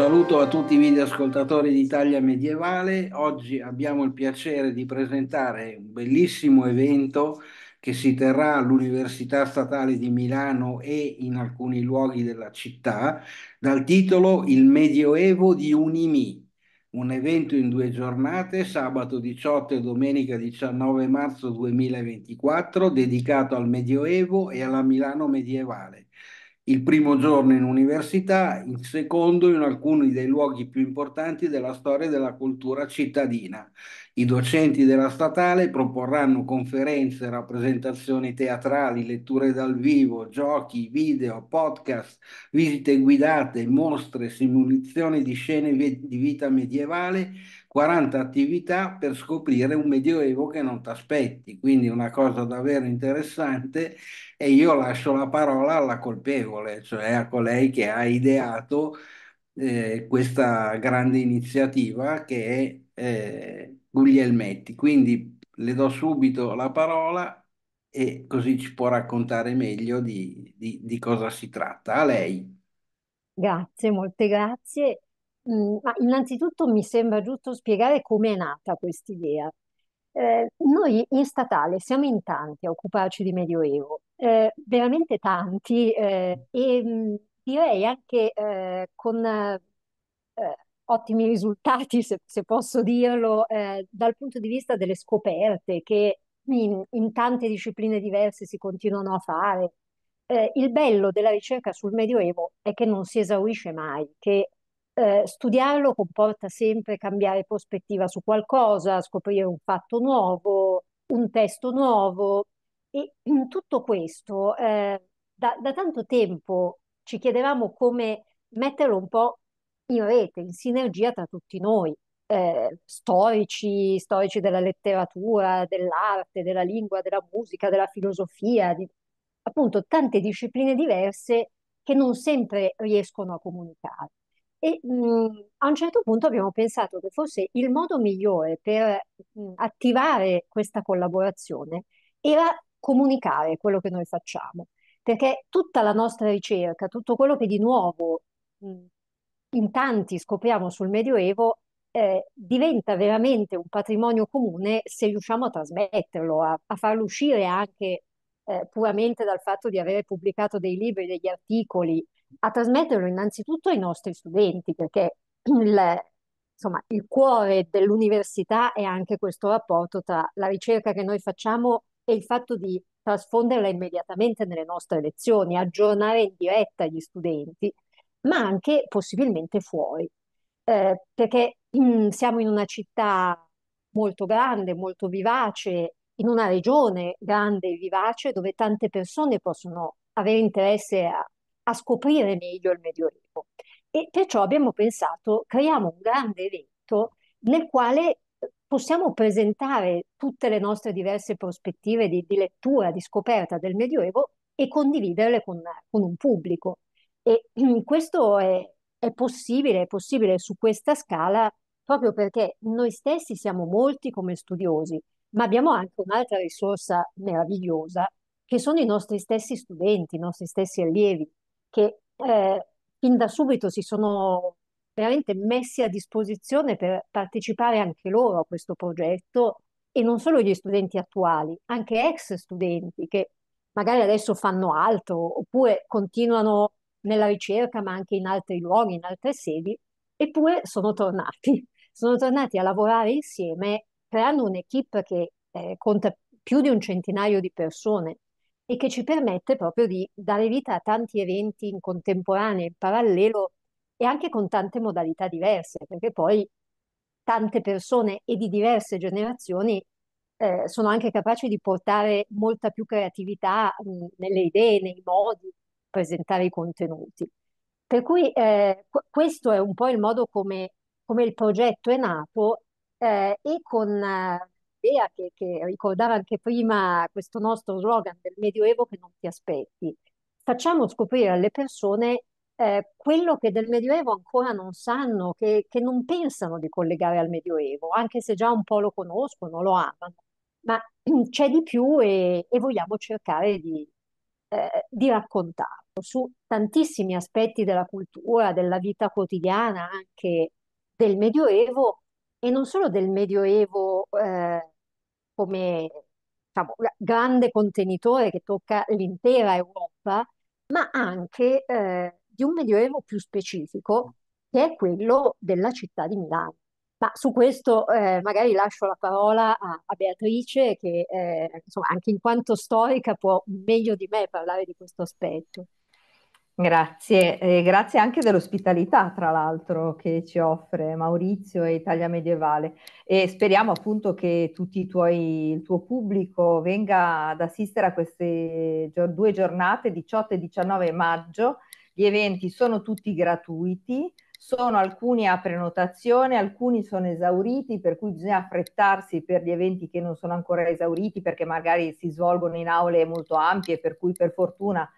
saluto a tutti i ascoltatori d'Italia Medievale. Oggi abbiamo il piacere di presentare un bellissimo evento che si terrà all'Università Statale di Milano e in alcuni luoghi della città dal titolo Il Medioevo di Unimi. Un evento in due giornate, sabato 18 e domenica 19 marzo 2024, dedicato al Medioevo e alla Milano medievale il primo giorno in università, il secondo in alcuni dei luoghi più importanti della storia e della cultura cittadina. I docenti della statale proporranno conferenze, rappresentazioni teatrali, letture dal vivo, giochi, video, podcast, visite guidate, mostre, simulazioni di scene di vita medievale 40 attività per scoprire un medioevo che non ti aspetti, quindi una cosa davvero interessante e io lascio la parola alla colpevole, cioè a colei che ha ideato eh, questa grande iniziativa che è eh, Guglielmetti. Quindi le do subito la parola e così ci può raccontare meglio di, di, di cosa si tratta. A lei. Grazie, molte grazie. Mm, ma innanzitutto mi sembra giusto spiegare come è nata quest'idea. Eh, noi in statale siamo in tanti a occuparci di Medioevo, eh, veramente tanti, eh, e mh, mm, direi anche eh, con eh, ottimi risultati, se, se posso dirlo, eh, dal punto di vista delle scoperte che in, in tante discipline diverse si continuano a fare. Eh, il bello della ricerca sul Medioevo è che non si esaurisce mai, che eh, studiarlo comporta sempre cambiare prospettiva su qualcosa, scoprire un fatto nuovo, un testo nuovo e in tutto questo eh, da, da tanto tempo ci chiedevamo come metterlo un po' in rete, in sinergia tra tutti noi. Eh, storici, storici della letteratura, dell'arte, della lingua, della musica, della filosofia, di, appunto tante discipline diverse che non sempre riescono a comunicare. E mh, mhmm, a un certo punto abbiamo pensato che forse il modo migliore per mh, mhmm, attivare questa collaborazione era comunicare quello che noi facciamo, perché tutta la nostra ricerca, tutto quello che di nuovo mh, mhmm, in tanti scopriamo sul Medioevo, eh, diventa veramente un patrimonio comune se riusciamo a trasmetterlo, a, a farlo uscire anche eh, puramente dal fatto di avere pubblicato dei libri, degli articoli, a trasmetterlo innanzitutto ai nostri studenti, perché il, insomma, il cuore dell'università è anche questo rapporto tra la ricerca che noi facciamo e il fatto di trasfonderla immediatamente nelle nostre lezioni, aggiornare in diretta gli studenti, ma anche possibilmente fuori, eh, perché mh, mm, siamo in una città molto grande, molto vivace, in una regione grande e vivace dove tante persone possono avere interesse a a scoprire meglio il Medioevo. E perciò abbiamo pensato, creiamo un grande evento nel quale eh, possiamo presentare tutte le nostre diverse prospettive di, di lettura, di scoperta del Medioevo e condividerle con, con un pubblico. E questo è, è possibile, è possibile su questa scala proprio perché noi stessi siamo molti come studiosi, ma abbiamo anche un'altra risorsa meravigliosa che sono i nostri stessi studenti, i nostri stessi allievi che eh, fin da subito si sono veramente messi a disposizione per partecipare anche loro a questo progetto e non solo gli studenti attuali, anche ex studenti che magari adesso fanno altro oppure continuano nella ricerca ma anche in altri luoghi, in altre sedi, eppure sono tornati, sono tornati a lavorare insieme creando un'equipe che eh, conta più di un centinaio di persone e che ci permette proprio di dare vita a tanti eventi in contemporanea, in parallelo e anche con tante modalità diverse, perché poi tante persone e di diverse generazioni eh, sono anche capaci di portare molta più creatività mh, mm, nelle idee, nei modi, presentare i contenuti. Per cui eh, qu- questo è un po' il modo come, come il progetto è nato eh, e con eh, l'idea che, che ricordava anche prima questo nostro slogan del Medioevo che non ti aspetti. Facciamo scoprire alle persone eh, quello che del Medioevo ancora non sanno, che, che, non pensano di collegare al Medioevo, anche se già un po' lo conoscono, lo amano, ma c'è di più e, e vogliamo cercare di, eh, di, raccontarlo su tantissimi aspetti della cultura, della vita quotidiana, anche del Medioevo, e non solo del Medioevo eh, come diciamo, grande contenitore che tocca l'intera Europa, ma anche eh, di un Medioevo più specifico che è quello della città di Milano. Ma su questo eh, magari lascio la parola a, a Beatrice che eh, insomma, anche in quanto storica può meglio di me parlare di questo aspetto. Grazie, e grazie anche dell'ospitalità, tra l'altro, che ci offre Maurizio e Italia Medievale. E speriamo appunto che tuoi, il tuo pubblico venga ad assistere a queste due giornate, 18 e 19 maggio. Gli eventi sono tutti gratuiti, sono alcuni a prenotazione, alcuni sono esauriti, per cui bisogna affrettarsi per gli eventi che non sono ancora esauriti perché magari si svolgono in aule molto ampie, per cui per fortuna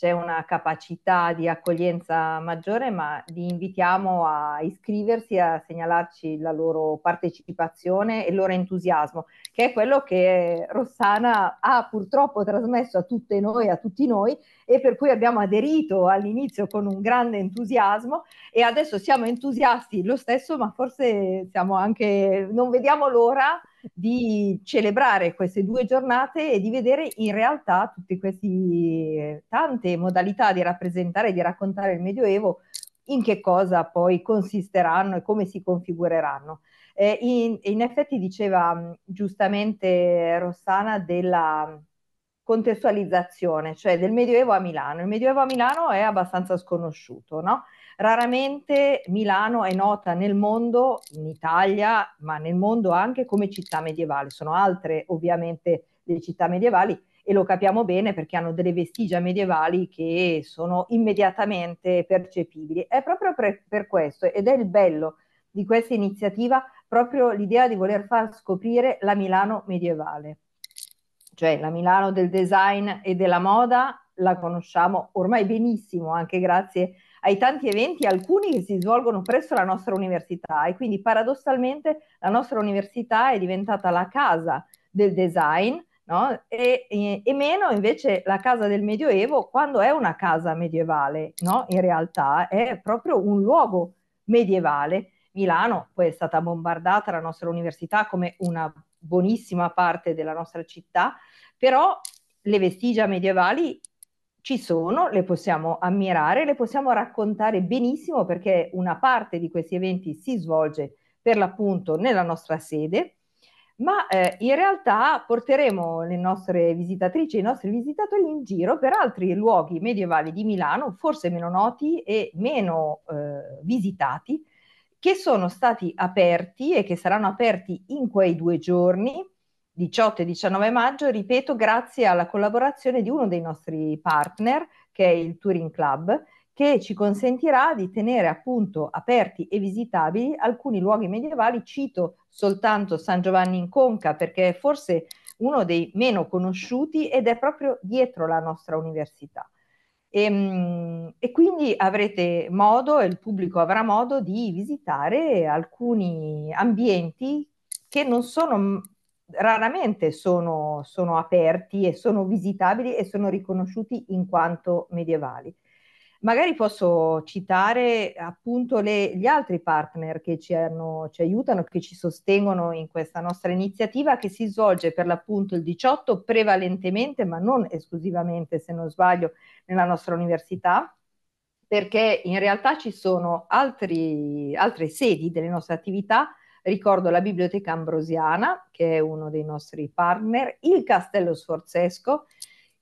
c'è una capacità di accoglienza maggiore, ma li invitiamo a iscriversi, a segnalarci la loro partecipazione e il loro entusiasmo, che è quello che Rossana ha purtroppo trasmesso a tutte noi, a tutti noi, e per cui abbiamo aderito all'inizio con un grande entusiasmo e adesso siamo entusiasti lo stesso, ma forse siamo anche, non vediamo l'ora di celebrare queste due giornate e di vedere in realtà tutte queste eh, tante modalità di rappresentare e di raccontare il Medioevo in che cosa poi consisteranno e come si configureranno. Eh, in, in, effetti diceva mm, giustamente Rossana della contestualizzazione, cioè del Medioevo a Milano. Il Medioevo a Milano è abbastanza sconosciuto, no? Raramente Milano è nota nel mondo, in Italia, ma nel mondo anche come città medievale. Sono altre ovviamente le città medievali e lo capiamo bene perché hanno delle vestigia medievali che sono immediatamente percepibili. È proprio per, per questo ed è il bello di questa iniziativa proprio l'idea di voler far scoprire la Milano medievale. Cioè la Milano del design e della moda la conosciamo ormai benissimo anche grazie a ai tanti eventi, alcuni che si svolgono presso la nostra università e quindi paradossalmente la nostra università è diventata la casa del design no? e, e, e, meno invece la casa del medioevo quando è una casa medievale, no? in realtà è proprio un luogo medievale. Milano poi è stata bombardata la nostra università come una buonissima parte della nostra città, però le vestigia medievali ci sono, le possiamo ammirare, le possiamo raccontare benissimo perché una parte di questi eventi si svolge per l'appunto nella nostra sede, ma eh, in realtà porteremo le nostre visitatrici e i nostri visitatori in giro per altri luoghi medievali di Milano, forse meno noti e meno eh, visitati, che sono stati aperti e che saranno aperti in quei due giorni 18 e 19 maggio, ripeto, grazie alla collaborazione di uno dei nostri partner, che è il Touring Club, che ci consentirà di tenere appunto aperti e visitabili alcuni luoghi medievali. Cito soltanto San Giovanni in Conca perché è forse uno dei meno conosciuti ed è proprio dietro la nostra università. E, ehm, e, quindi avrete modo e il pubblico avrà modo di visitare alcuni ambienti che non sono raramente sono, sono aperti e sono visitabili e sono riconosciuti in quanto medievali. Magari posso citare appunto le, gli altri partner che ci, hanno, ci, aiutano, che ci sostengono in questa nostra iniziativa che si svolge per l'appunto il 18 prevalentemente, ma non esclusivamente se non sbaglio, nella nostra università, perché in realtà ci sono altri, altre sedi delle nostre attività Ricordo la Biblioteca Ambrosiana, che è uno dei nostri partner, il Castello Sforzesco,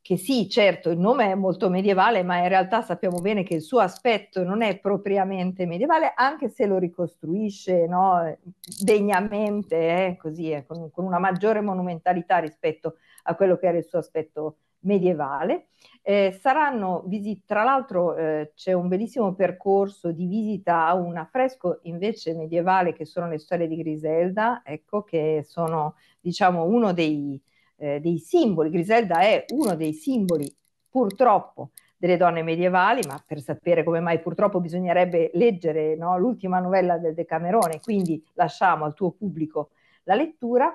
che sì, certo, il nome è molto medievale, ma in realtà sappiamo bene che il suo aspetto non è propriamente medievale, anche se lo ricostruisce no, degnamente, eh, così, eh, con, con una maggiore monumentalità rispetto a quello che era il suo aspetto medievale medievale. Eh, saranno visite, tra l'altro eh, c'è un bellissimo percorso di visita a un affresco invece medievale che sono le storie di Griselda, ecco che sono diciamo uno dei, eh, dei simboli, Griselda è uno dei simboli purtroppo delle donne medievali, ma per sapere come mai purtroppo bisognerebbe leggere no, l'ultima novella del Decamerone, quindi lasciamo al tuo pubblico la lettura.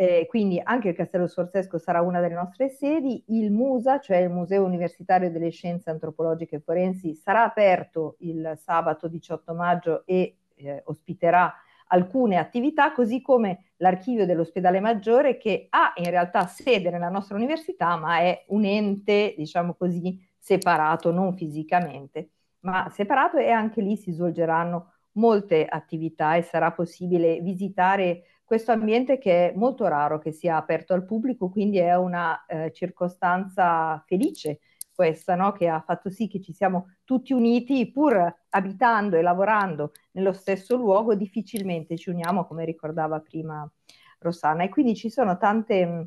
Eh, quindi anche il Castello Sforzesco sarà una delle nostre sedi, il MUSA, cioè il Museo Universitario delle Scienze Antropologiche e Forensi, sarà aperto il sabato 18 maggio e eh, ospiterà alcune attività, così come l'archivio dell'ospedale maggiore che ha in realtà sede nella nostra università, ma è un ente, diciamo così, separato, non fisicamente, ma separato e anche lì si svolgeranno molte attività e sarà possibile visitare questo ambiente che è molto raro che sia aperto al pubblico, quindi è una eh, circostanza felice questa, no? che ha fatto sì che ci siamo tutti uniti, pur abitando e lavorando nello stesso luogo, difficilmente ci uniamo, come ricordava prima Rossana. E quindi ci sono tante mh, mm,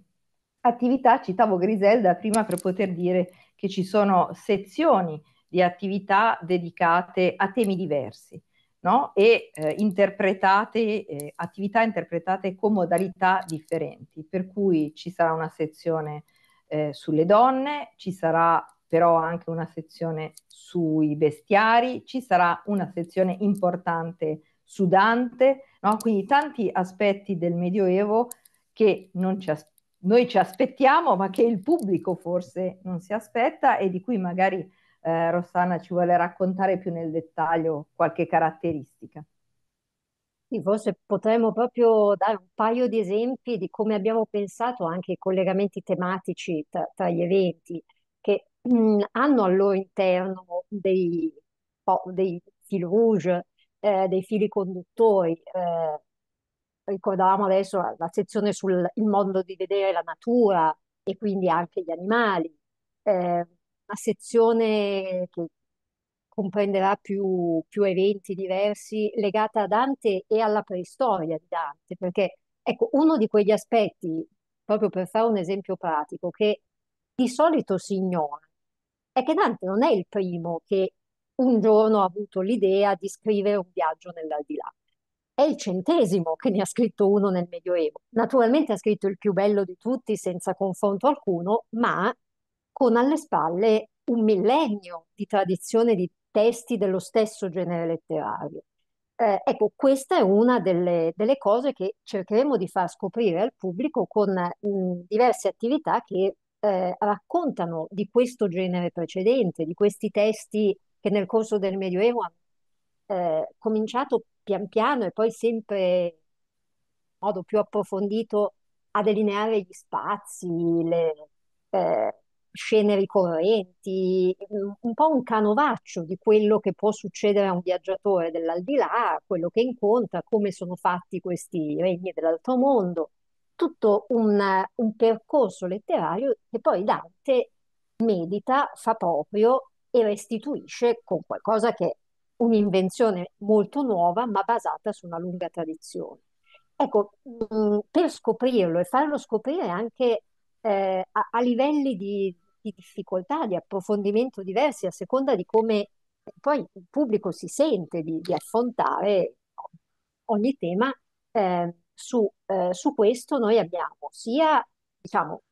attività, citavo Griselda prima per poter dire che ci sono sezioni di attività dedicate a temi diversi no? e eh, interpretate, eh, attività interpretate con modalità differenti, per cui ci sarà una sezione eh, sulle donne, ci sarà però anche una sezione sui bestiari, ci sarà una sezione importante su Dante, no? quindi tanti aspetti del Medioevo che ci as- noi ci aspettiamo, ma che il pubblico forse non si aspetta e di cui magari eh, Rossana ci vuole raccontare più nel dettaglio qualche caratteristica. Sì, forse potremmo proprio dare un paio di esempi di come abbiamo pensato anche i collegamenti tematici tra, tra gli eventi, che mh, mm, hanno al loro interno dei, oh, dei fil rouge, eh, dei fili conduttori. Eh, ricordavamo adesso la, la sezione sul modo di vedere la natura e quindi anche gli animali. Eh, sezione che comprenderà più, più eventi diversi legata a Dante e alla preistoria di Dante, perché ecco, uno di quegli aspetti, proprio per fare un esempio pratico, che di solito si ignora, è che Dante non è il primo che un giorno ha avuto l'idea di scrivere un viaggio nell'aldilà. È il centesimo che ne ha scritto uno nel Medioevo. Naturalmente ha scritto il più bello di tutti senza confronto alcuno, ma con alle spalle un millennio di tradizione di testi dello stesso genere letterario. Eh, ecco, questa è una delle, delle, cose che cercheremo di far scoprire al pubblico con mh, mm, diverse attività che eh, raccontano di questo genere precedente, di questi testi che nel corso del Medioevo hanno eh, cominciato pian piano e poi sempre in modo più approfondito a delineare gli spazi, le, eh, scene ricorrenti, un po' un canovaccio di quello che può succedere a un viaggiatore dell'aldilà, quello che incontra, come sono fatti questi regni dell'altro mondo, tutto un, un percorso letterario che poi Dante medita, fa proprio e restituisce con qualcosa che è un'invenzione molto nuova ma basata su una lunga tradizione. Ecco, mm, per scoprirlo e farlo scoprire anche eh, a, a, livelli di, di difficoltà, di approfondimento diversi a seconda di come poi il pubblico si sente di, di affrontare ogni tema. Eh, su, eh, su, questo noi abbiamo sia diciamo,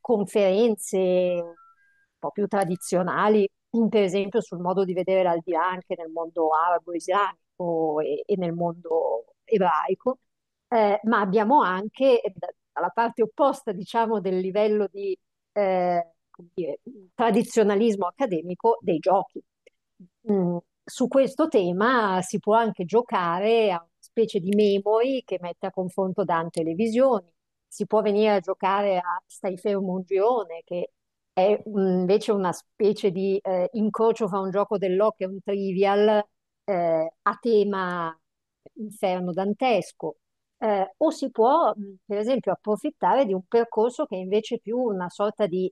conferenze un po' più tradizionali, per esempio sul modo di vedere l'aldilà anche nel mondo arabo-islamico e, e nel mondo ebraico, eh, ma abbiamo anche eh, dalla parte opposta diciamo, del livello di eh, dire, eh, tradizionalismo accademico dei giochi. Mm, su questo tema si può anche giocare a una specie di memory che mette a confronto Dante e le visioni, si può venire a giocare a Stai fermo un girone, che è invece una specie di eh, incrocio fra un gioco dell'occhio e un trivial eh, a tema inferno dantesco. Eh, o si può, mm, per esempio, approfittare di un percorso che è invece più una sorta di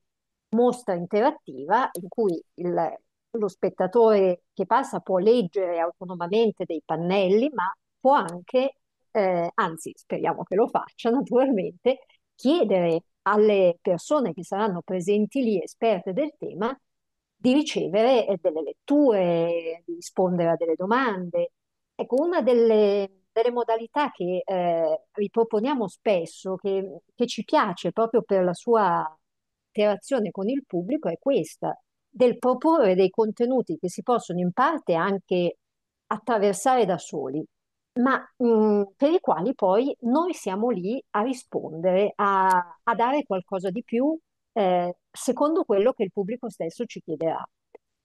mostra interattiva in cui il, lo spettatore che passa può leggere autonomamente dei pannelli, ma può anche, eh, anzi speriamo che lo faccia naturalmente, chiedere alle persone che saranno presenti lì, esperte del tema, di ricevere eh, delle letture, di rispondere a delle domande. Ecco, una delle, delle modalità che eh, riproponiamo spesso, che, che ci piace proprio per la sua interazione con il pubblico è questa, del proporre dei contenuti che si possono in parte anche attraversare da soli, ma mh, mm, per i quali poi noi siamo lì a rispondere, a, a dare qualcosa di più eh, secondo quello che il pubblico stesso ci chiederà.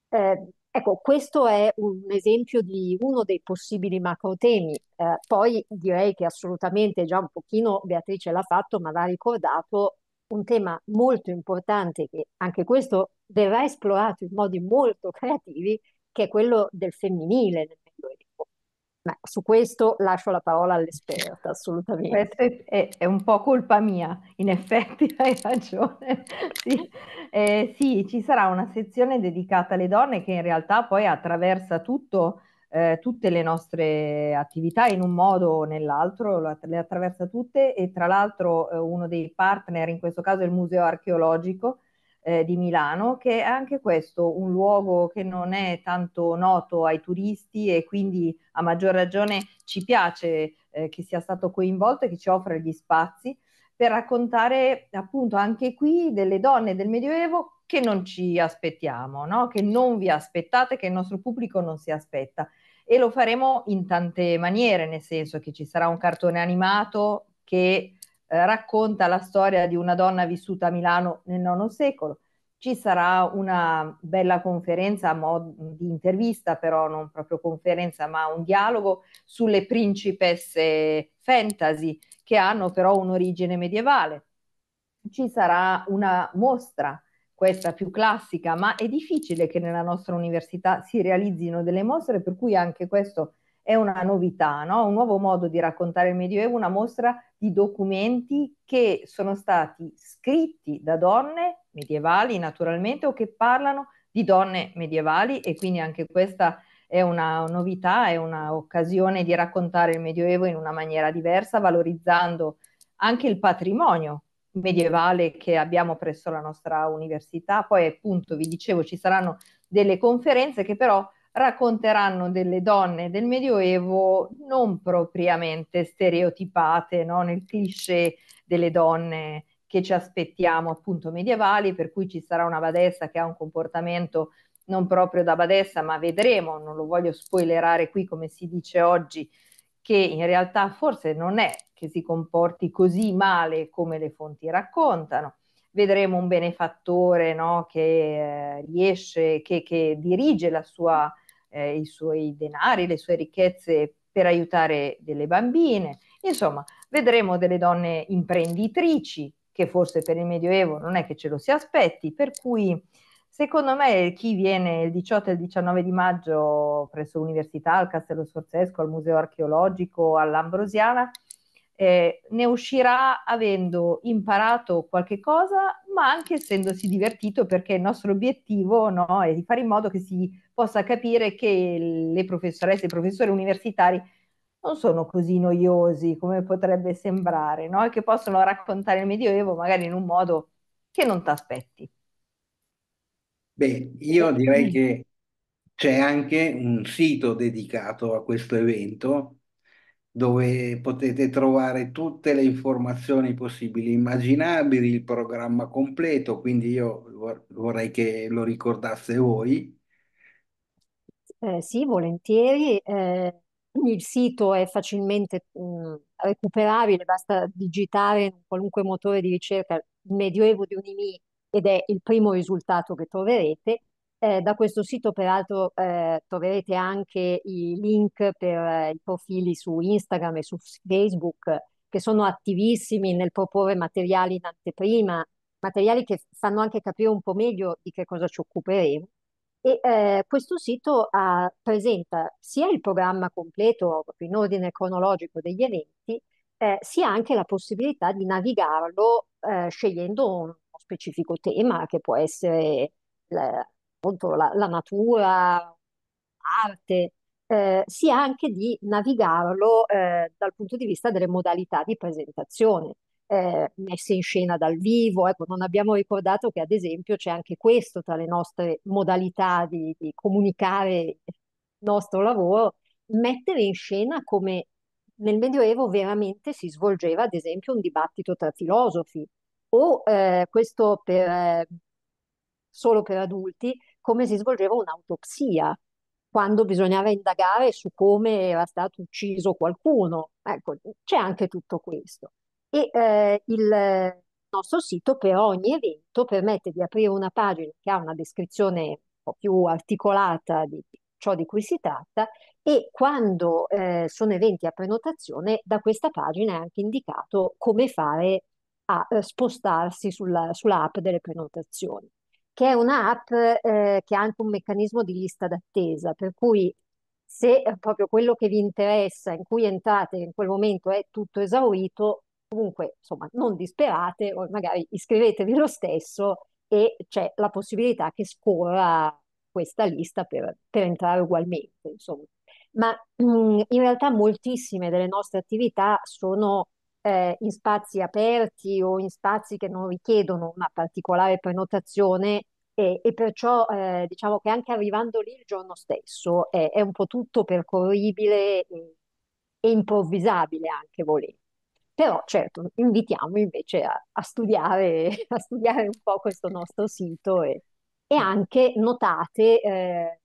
Eh, ecco, questo è un esempio di uno dei possibili macrotemi. Eh, poi direi che assolutamente già un pochino Beatrice l'ha fatto, ma va ricordato un tema molto importante che anche questo verrà esplorato in modi molto creativi, che è quello del femminile nel mondo Ma su questo lascio la parola all'esperta, assolutamente. Questo è, è un po' colpa mia, in effetti hai ragione. sì. Eh, sì, ci sarà una sezione dedicata alle donne che in realtà poi attraversa tutto eh, tutte le nostre attività in un modo o nell'altro, le attraversa tutte e tra l'altro eh, uno dei partner in questo caso è il Museo Archeologico eh, di Milano che è anche questo un luogo che non è tanto noto ai turisti e quindi a maggior ragione ci piace eh, che sia stato coinvolto e che ci offre gli spazi per raccontare appunto anche qui delle donne del Medioevo che non ci aspettiamo, no? che non vi aspettate, che il nostro pubblico non si aspetta. E lo faremo in tante maniere, nel senso che ci sarà un cartone animato che eh, racconta la storia di una donna vissuta a Milano nel IX secolo. Ci sarà una bella conferenza mod- di intervista, però non proprio conferenza, ma un dialogo sulle principesse fantasy che hanno però un'origine medievale. Ci sarà una mostra questa più classica, ma è difficile che nella nostra università si realizzino delle mostre, per cui anche questo è una novità, no? un nuovo modo di raccontare il Medioevo, una mostra di documenti che sono stati scritti da donne medievali naturalmente o che parlano di donne medievali e quindi anche questa è una novità, è un'occasione di raccontare il Medioevo in una maniera diversa, valorizzando anche il patrimonio medievale che abbiamo presso la nostra università. Poi appunto vi dicevo ci saranno delle conferenze che però racconteranno delle donne del Medioevo non propriamente stereotipate no? nel cliché delle donne che ci aspettiamo appunto medievali, per cui ci sarà una badessa che ha un comportamento non proprio da badessa, ma vedremo, non lo voglio spoilerare qui come si dice oggi, che in realtà forse non è che si comporti così male come le fonti raccontano. Vedremo un benefattore no, che eh, riesce, che, che dirige sua, eh, i suoi denari, le sue ricchezze per aiutare delle bambine. Insomma, vedremo delle donne imprenditrici che forse per il Medioevo non è che ce lo si aspetti, per cui Secondo me chi viene il 18 e il 19 di maggio presso l'università, al Castello Sforzesco, al Museo Archeologico, all'Ambrosiana, eh, ne uscirà avendo imparato qualche cosa, ma anche essendosi divertito perché il nostro obiettivo no, è di fare in modo che si possa capire che le professoresse e i professori universitari non sono così noiosi come potrebbe sembrare, no? e che possono raccontare il Medioevo magari in un modo che non ti aspetti. Beh, io direi che c'è anche un sito dedicato a questo evento dove potete trovare tutte le informazioni possibili e immaginabili, il programma completo, quindi io vorrei che lo ricordasse voi. Eh, sì, volentieri. eh, il sito è facilmente mh, mm, recuperabile, basta digitare in qualunque motore di ricerca il Medioevo di Unimì ed è il primo risultato che troverete. Eh, da questo sito, peraltro, eh, troverete anche i link per eh, i profili su Instagram e su Facebook, che sono attivissimi nel proporre materiali in anteprima, materiali che fanno anche capire un po' meglio di che cosa ci occuperemo. E eh, questo sito ah, presenta sia il programma completo in ordine cronologico degli eventi, eh, sia anche la possibilità di navigarlo eh, scegliendo un specifico tema che può essere la, appunto la, la natura, l'arte, eh, sia anche di navigarlo eh, dal punto di vista delle modalità di presentazione. Eh, messe in scena dal vivo. Ecco, non abbiamo ricordato che ad esempio c'è anche questo tra le nostre modalità di, di comunicare il nostro lavoro, mettere in scena come nel Medioevo veramente si svolgeva ad esempio un dibattito tra filosofi, o eh, questo per, eh, solo per adulti, come si svolgeva un'autopsia, quando bisognava indagare su come era stato ucciso qualcuno. Ecco, c'è anche tutto questo. E eh, il nostro sito per ogni evento permette di aprire una pagina che ha una descrizione un po' più articolata di ciò di cui si tratta e quando eh, sono eventi a prenotazione da questa pagina è anche indicato come fare a eh, spostarsi sulla, sulla, app delle prenotazioni, che è un'app eh, che ha anche un meccanismo di lista d'attesa, per cui se eh, proprio quello che vi interessa, in cui entrate in quel momento è tutto esaurito, comunque insomma non disperate, o magari iscrivetevi lo stesso e c'è la possibilità che scorra questa lista per, per entrare ugualmente, insomma. Ma mm, in realtà moltissime delle nostre attività sono eh, in spazi aperti o in spazi che non richiedono una particolare prenotazione e, e perciò eh, diciamo che anche arrivando lì il giorno stesso è, è un po' tutto percorribile e, e, improvvisabile anche volendo. Però certo, invitiamo invece a, a, studiare, a studiare, un po' questo nostro sito e, e anche notate eh,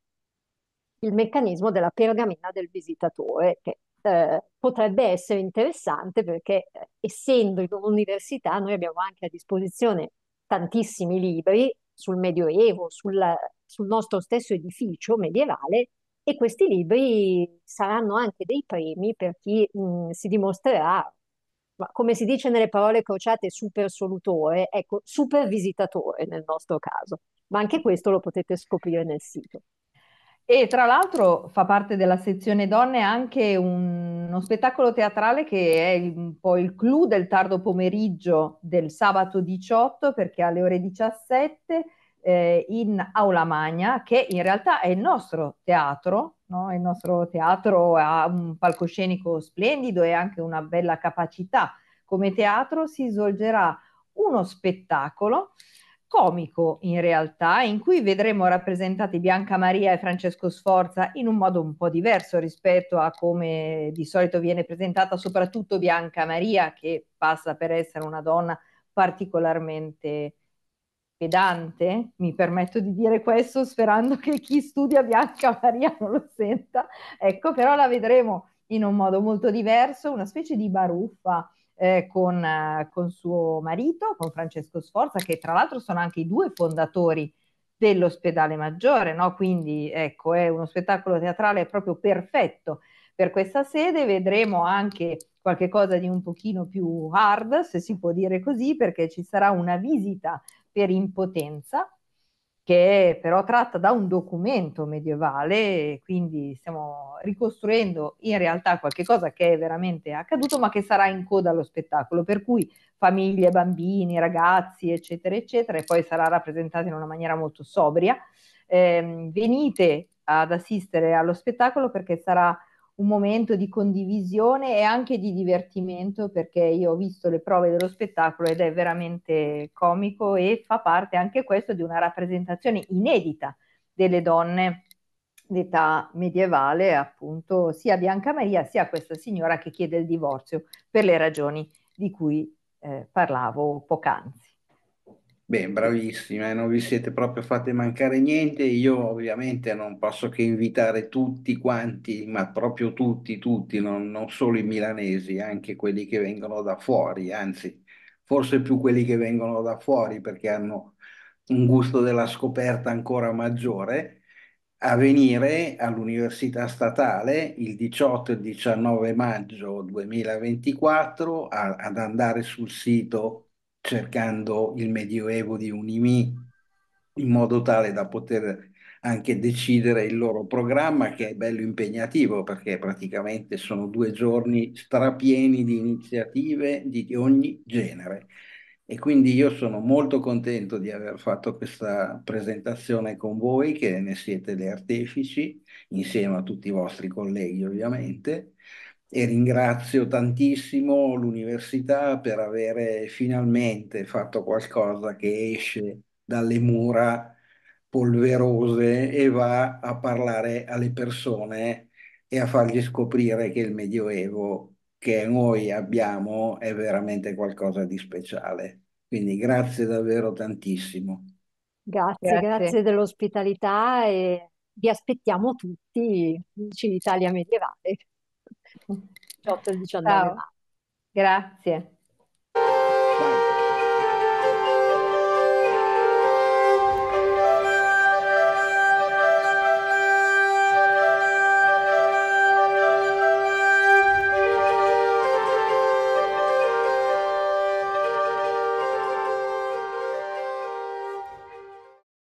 il meccanismo della pergamena del visitatore, che eh, potrebbe essere interessante perché eh, essendo in un'università noi abbiamo anche a disposizione tantissimi libri sul Medioevo, sul, sul nostro stesso edificio medievale e questi libri saranno anche dei premi per chi mh, mm, si dimostrerà, come si dice nelle parole crociate, super solutore, ecco, super visitatore nel nostro caso, ma anche questo lo potete scoprire nel sito. E tra l'altro fa parte della sezione donne anche un, uno spettacolo teatrale che è un po' il clou del tardo pomeriggio del sabato 18 perché alle ore 17 eh, in Aula Magna che in realtà è il nostro teatro, no? il nostro teatro ha un palcoscenico splendido e anche una bella capacità come teatro, si svolgerà uno spettacolo comico in realtà, in cui vedremo rappresentati Bianca Maria e Francesco Sforza in un modo un po' diverso rispetto a come di solito viene presentata soprattutto Bianca Maria, che passa per essere una donna particolarmente pedante, mi permetto di dire questo sperando che chi studia Bianca Maria non lo senta, ecco, però la vedremo in un modo molto diverso, una specie di baruffa eh, con, eh, con, suo marito, con Francesco Sforza, che tra l'altro sono anche i due fondatori dell'ospedale maggiore, no? quindi ecco è uno spettacolo teatrale proprio perfetto per questa sede, vedremo anche qualche cosa di un pochino più hard, se si può dire così, perché ci sarà una visita per impotenza che è però tratta da un documento medievale, quindi stiamo ricostruendo in realtà qualcosa che è veramente accaduto, ma che sarà in coda allo spettacolo, per cui famiglie, bambini, ragazzi, eccetera, eccetera, e poi sarà rappresentata in una maniera molto sobria. Eh, venite ad assistere allo spettacolo perché sarà un momento di condivisione e anche di divertimento perché io ho visto le prove dello spettacolo ed è veramente comico e fa parte anche questo di una rappresentazione inedita delle donne d'età medievale, appunto sia Bianca Maria sia questa signora che chiede il divorzio per le ragioni di cui eh, parlavo poc'anzi. Beh, bravissima, non vi siete proprio fatte mancare niente. Io ovviamente non posso che invitare tutti quanti, ma proprio tutti, tutti, non, non solo i milanesi, anche quelli che vengono da fuori, anzi, forse più quelli che vengono da fuori perché hanno un gusto della scoperta ancora maggiore, a venire all'Università Statale il 18 e il 19 maggio 2024 a- ad andare sul sito cercando il Medioevo di Unimi in modo tale da poter anche decidere il loro programma che è bello impegnativo perché praticamente sono due giorni strapieni di iniziative di ogni genere. E quindi io sono molto contento di aver fatto questa presentazione con voi, che ne siete le artefici, insieme a tutti i vostri colleghi ovviamente, e ringrazio tantissimo l'università per avere finalmente fatto qualcosa che esce dalle mura polverose e va a parlare alle persone e a fargli scoprire che il Medioevo che noi abbiamo è veramente qualcosa di speciale. Quindi grazie davvero tantissimo. Grazie, grazie, grazie dell'ospitalità e vi aspettiamo tutti in Italia medievale. 18 19. Ciao. Grazie.